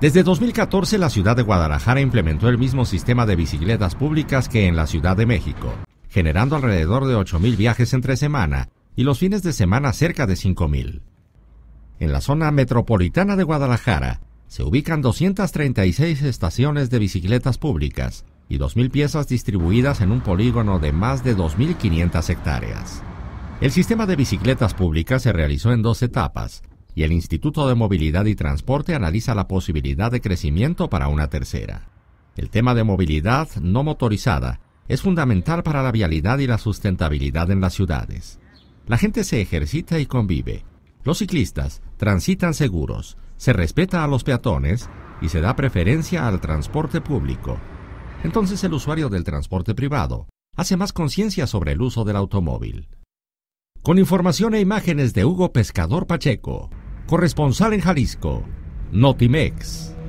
Desde 2014 la ciudad de Guadalajara implementó el mismo sistema de bicicletas públicas que en la Ciudad de México, generando alrededor de 8.000 viajes entre semana y los fines de semana cerca de 5.000. En la zona metropolitana de Guadalajara se ubican 236 estaciones de bicicletas públicas y 2.000 piezas distribuidas en un polígono de más de 2.500 hectáreas. El sistema de bicicletas públicas se realizó en dos etapas, y el Instituto de Movilidad y Transporte analiza la posibilidad de crecimiento para una tercera. El tema de movilidad no motorizada es fundamental para la vialidad y la sustentabilidad en las ciudades. La gente se ejercita y convive. Los ciclistas transitan seguros, se respeta a los peatones y se da preferencia al transporte público. Entonces el usuario del transporte privado hace más conciencia sobre el uso del automóvil. Con información e imágenes de Hugo Pescador Pacheco corresponsal en Jalisco, Notimex.